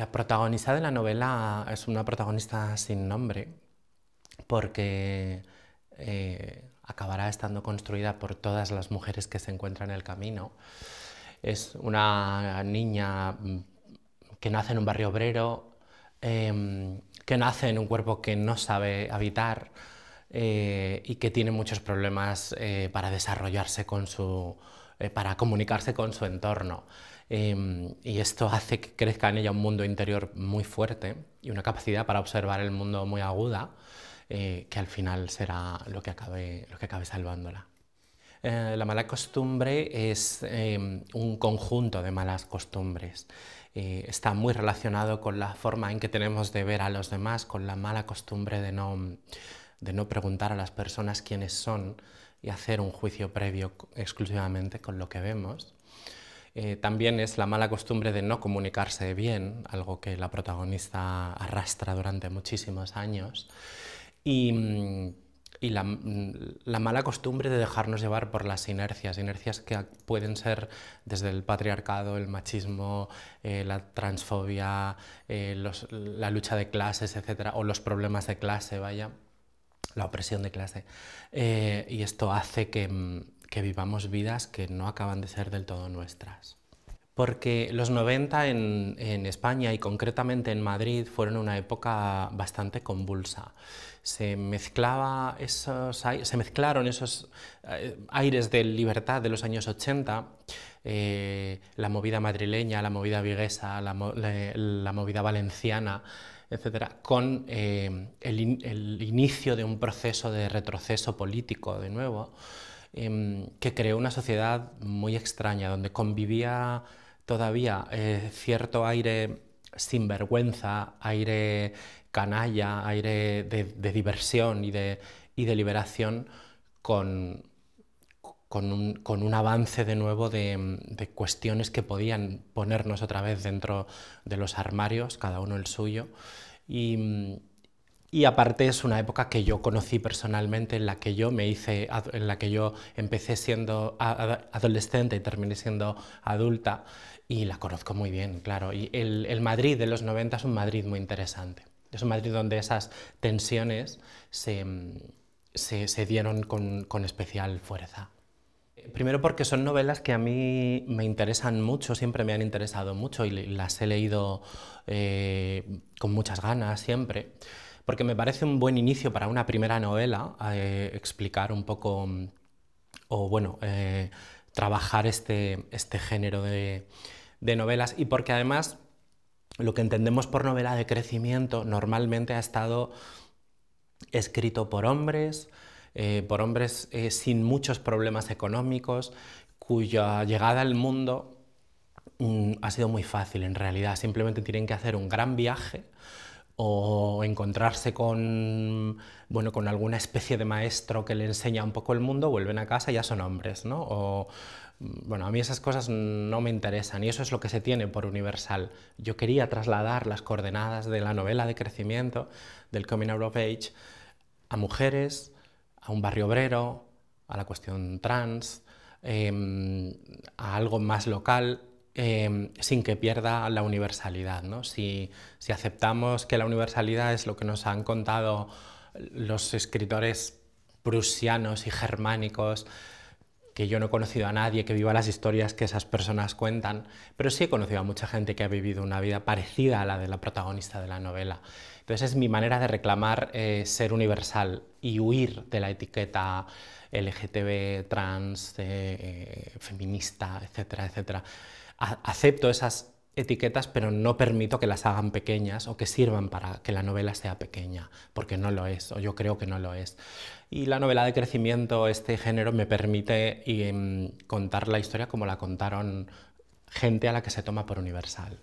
La protagonista de la novela es una protagonista sin nombre, porque eh, acabará estando construida por todas las mujeres que se encuentran en el camino. Es una niña mm, que nace en un barrio obrero, em, que nace en un cuerpo que no sabe habitar eh, y que tiene muchos problemas eh, para desarrollarse con su, para comunicarse con su entorno. Em, y esto hace que crezca en ella un mundo interior muy fuerte y una capacidad para observar el mundo muy aguda, eh, que al final será lo que acabe, lo que acabe salvándola. Eh, la mala costumbre es em, un conjunto de malas costumbres. Eh, está muy relacionado con la forma en que tenemos de ver a los demás, con la mala costumbre de no, de no preguntar a las personas quiénes son y hacer un juicio previo exclusivamente con lo que vemos. Eh, también es la mala costumbre de no comunicarse bien, algo que la protagonista arrastra durante muchísimos años, y, mm, mm, la, mala costumbre de dejarnos llevar por las inercias, inercias que pueden ser desde el patriarcado, el machismo, eh, la transfobia, eh, la lucha de clases, etcétera, o los problemas de clase, vaya la opresión de clase. y esto hace que, mm, que vivamos vidas que no acaban de ser del todo nuestras. Porque los 90 en, España y concretamente en Madrid fueron una época bastante convulsa. Se, mezclaba se mezclaron esos eh, aires de libertad de los años 80, eh, la movida madrileña, la movida viguesa, la, movida valenciana, etcétera, con eh, el inicio de un proceso de retroceso político de nuevo. Em, que creó una sociedad muy extraña, donde convivía todavía eh, cierto aire sinvergüenza, aire canalla, aire de, diversión y de, liberación con, con un, avance de nuevo de, de, cuestiones que podían ponernos otra vez dentro de los armarios, cada uno el suyo, y, y aparte es una época que yo conocí personalmente, en la que yo me hice, en la que yo empecé siendo adolescente y terminé siendo adulta y la conozco muy bien, claro. Y el, Madrid de los 90 es un Madrid muy interesante. Es un Madrid donde esas tensiones se, se, dieron con, con especial fuerza. Primero porque son novelas que a mí me interesan mucho, siempre me han interesado mucho y las he leído eh, con muchas ganas siempre porque me parece un buen inicio para una primera novela eh, explicar un poco, mm, o bueno, eh, trabajar este, este género de, novelas y porque además lo que entendemos por novela de crecimiento normalmente ha estado escrito por hombres, eh, por hombres sin muchos problemas económicos, cuya llegada al mundo mm, ha sido muy fácil en realidad. Simplemente tienen que hacer un gran viaje o encontrarse con, bueno, con alguna especie de maestro que le enseña un poco el mundo, vuelven a casa y ya son hombres, ¿no? bueno, a mí esas cosas no me interesan y eso es lo que se tiene por universal. Yo quería trasladar las coordenadas de la novela de crecimiento, del Coming Out of Age, a mujeres, a un barrio obrero, a la cuestión trans, em, a algo más local, Em, sin que pierda la universalidad. ¿no? Si, si aceptamos que la universalidad es lo que nos han contado los escritores prusianos y germánicos, que yo no he conocido a nadie que viva las historias que esas personas cuentan, pero sí he conocido a mucha gente que ha vivido una vida parecida a la de la protagonista de la novela. Entonces es mi manera de reclamar eh, ser universal y huir de la etiqueta LGTB, trans, eh, eh, feminista, etcétera, etcétera acepto esas etiquetas, pero no permito que las hagan pequeñas o que sirvan para que la novela sea pequeña, porque no lo es, o yo creo que no lo es. Y la novela de crecimiento, este género, me permite y, mm, contar la historia como la contaron gente a la que se toma por universal.